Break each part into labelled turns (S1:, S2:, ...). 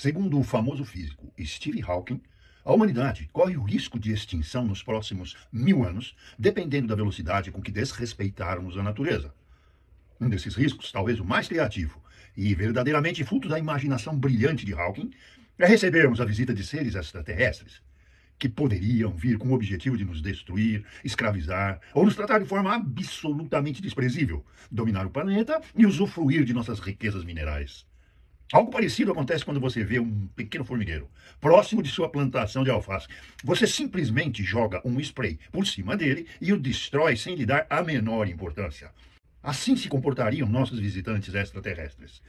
S1: Segundo o famoso físico Steve Hawking, a humanidade corre o risco de extinção nos próximos mil anos, dependendo da velocidade com que desrespeitarmos a natureza. Um desses riscos, talvez o mais criativo e verdadeiramente fruto da imaginação brilhante de Hawking, é recebermos a visita de seres extraterrestres que poderiam vir com o objetivo de nos destruir, escravizar ou nos tratar de forma absolutamente desprezível, dominar o planeta e usufruir de nossas riquezas minerais. Algo parecido acontece quando você vê um pequeno formigueiro próximo de sua plantação de alface. Você simplesmente joga um spray por cima dele e o destrói sem lhe dar a menor importância. Assim se comportariam nossos visitantes extraterrestres.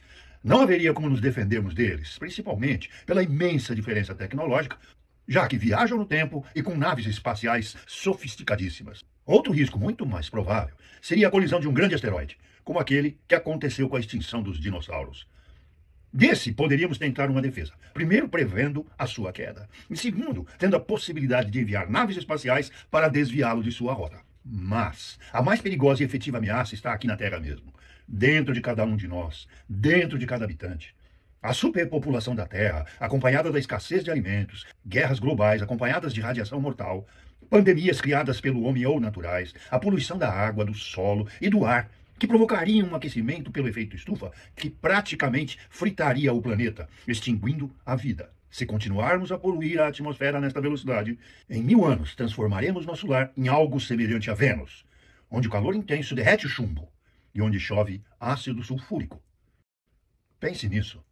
S1: Não haveria como nos defendermos deles, principalmente pela imensa diferença tecnológica, já que viajam no tempo e com naves espaciais sofisticadíssimas. Outro risco muito mais provável seria a colisão de um grande asteroide, como aquele que aconteceu com a extinção dos dinossauros. Desse poderíamos tentar uma defesa. Primeiro, prevendo a sua queda. E segundo, tendo a possibilidade de enviar naves espaciais para desviá-lo de sua rota. Mas a mais perigosa e efetiva ameaça está aqui na Terra mesmo, dentro de cada um de nós, dentro de cada habitante. A superpopulação da Terra, acompanhada da escassez de alimentos, guerras globais acompanhadas de radiação mortal, pandemias criadas pelo homem ou naturais, a poluição da água, do solo e do ar que provocaria um aquecimento pelo efeito estufa que praticamente fritaria o planeta, extinguindo a vida. Se continuarmos a poluir a atmosfera nesta velocidade, em mil anos transformaremos nosso lar em algo semelhante a Vênus, onde o calor intenso derrete o chumbo e onde chove ácido sulfúrico. Pense nisso.